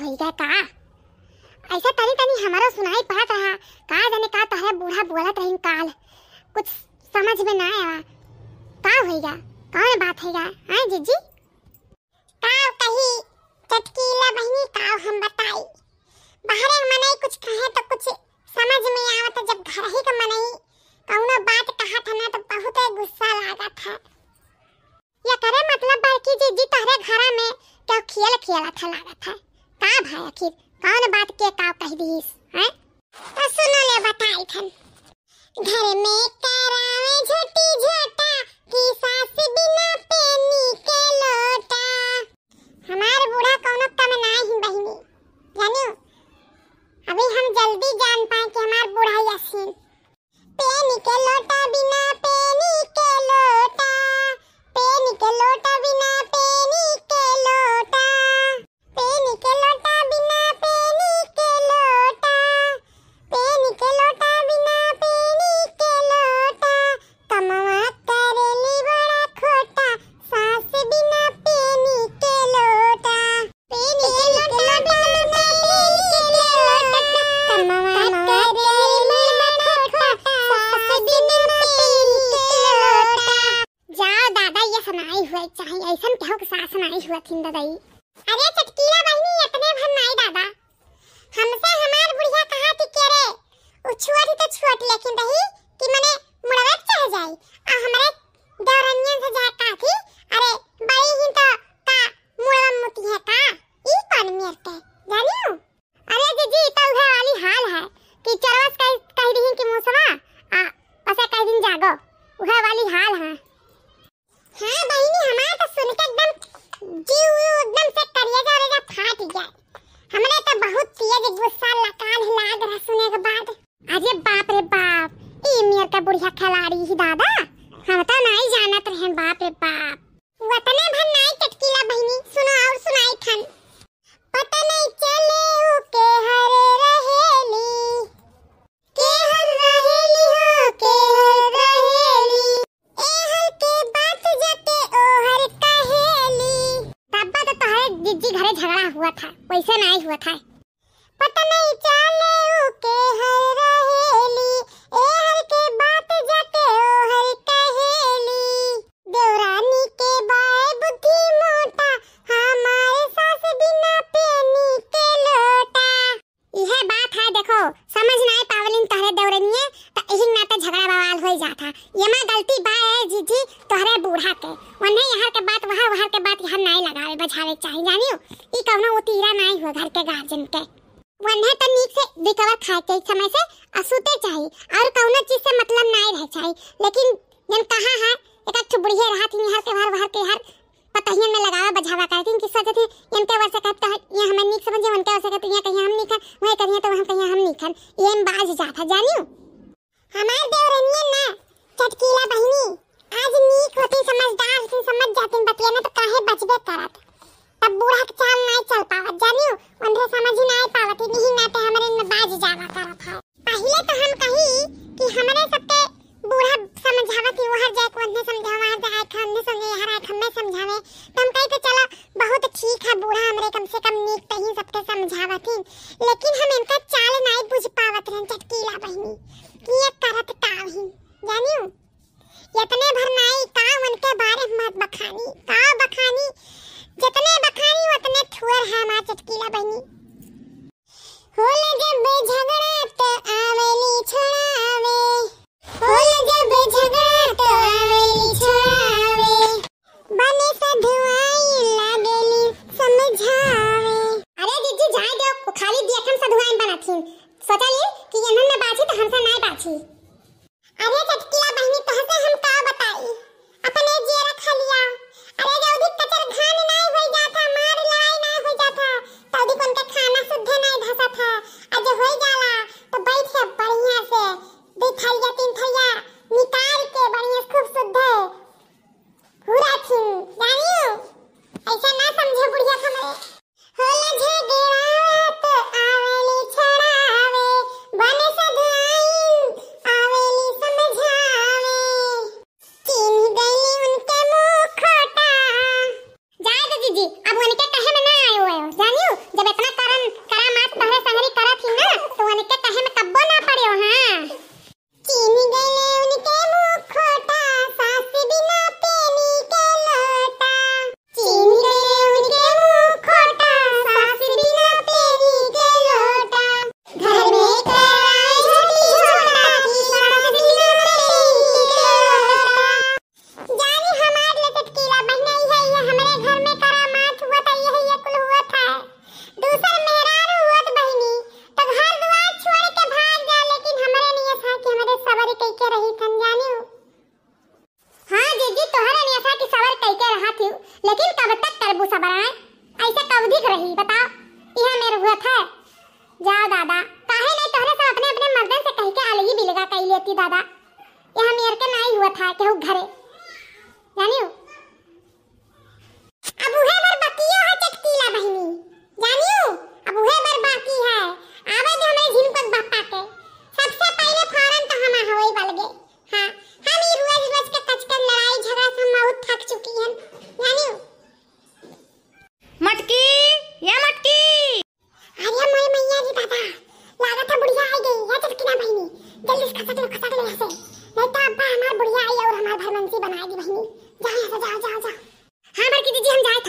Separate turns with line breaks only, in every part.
भइगा का ऐसा तनी तनी हमारा सुनाई पड़त रहा का जाने का तह बूढ़ा बोलत रही काल कुछ समझ में ना आया का होइगा कौन बात हैगा हां जीजी का कही चटकीला बहनी का हम बताई बाहर मनई कुछ कहे तो कुछ समझ में आवत जब घर ही का मनई कौनो बात कहा था ना तो बहुत गुस्सा लागा था या करे मतलब बाकी जीजी तहरे घर में क्या खेल खेला था लागा था का भाई आखिर कौन बात के का कह दीस हैं तो सुनो ले बताई थन घर में करावे झटी झट सनाई हुआ चाहे ऐसा केहू के साथ सनाई हुआ थी दादाई अरे चटकीला बहनी इतने भर नाई दादा हमसे हमार बुढ़िया कहा थी के रे उछुआ थी तो छुअट लेकिन दही कि मने मुड़वे चाहे जाई आ हमरे था वैसा नहीं हुआ था पता नहीं चले के हर वहाँ के वने यहाँ के बात वहाँ वहाँ के बात यहाँ नाई लगावे बजावे चाहे जानियो ई कवनो उतीरा नाई हुआ घर के गार्जियन के वन्हे तो नीक से रिकवर खाते समय से असुते चाहिए और कौनो चीज से मतलब नाई रह चाहिए लेकिन जन कहा है एक अच्छे बुढ़िया रहा थी यहाँ के बाहर बाहर के हर पतहियन में लगावा बजावा करती कि सोचत थी इनके वर्ष कहता है ये हमें नीक समझे उनके वर्ष कहते हैं कहीं हम नीक वहीं कहीं तो हम कहीं हम नीक ये बाज जाता जानियो हमारे देवरनियन ना चटकीला बहनी जितने भरनाई का उनके बारे मत बखानी का बखानी जितने बखानी उतने थुअर है मां चटकीला बहनी होल जब झगड़ा तो आवेली छोड़ावे होल जब झगड़ा था केहू घरे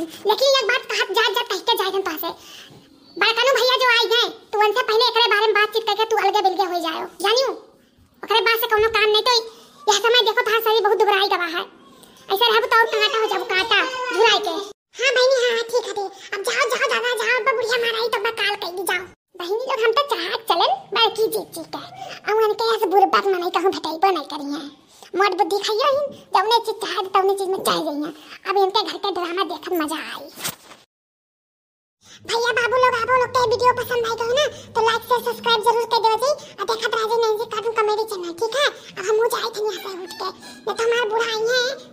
लेकिन एक बात कहत जा जा कहते जाए पास है बड़कानू भैया जो आए गए तो उनसे पहले एकरे बारे में बातचीत करके तू अलग बिलगे हो जाओ जानियो ओकरे बात से कोनो काम नहीं तो यह समय देखो तहां सारी बहुत दुबराई गवा है ऐसे रहब तो और कांटा हो जाब कांटा झुराई के हां भाईनी हां हाँ, ठीक है अब जाओ जाओ दादा जाओ अब बुढ़िया माराई तो बकाल कह दी जाओ बहिनी लोग हम तो चाह चलन बड़की जीत जीत है और उनके यहाँ से बुरे बात मनाई कहूँ भटाई पर नहीं करी हैं मौत बुद्धि खाई हैं जब उन्हें चीज चाह देता उन्हें चीज में चाह गई हैं अब इनके घर का ड्रामा देखकर मजा आई भैया बाबू लोग आप लोग के वीडियो पसंद आई हो ना तो लाइक से सब्सक्राइब जरूर कर दो जी और देखा तो Raje Nain ji cartoon comedy channel ठीक है अब हम मुझे जाए थे यहाँ से उठ के नहीं तो हमारा बुढ़ाई है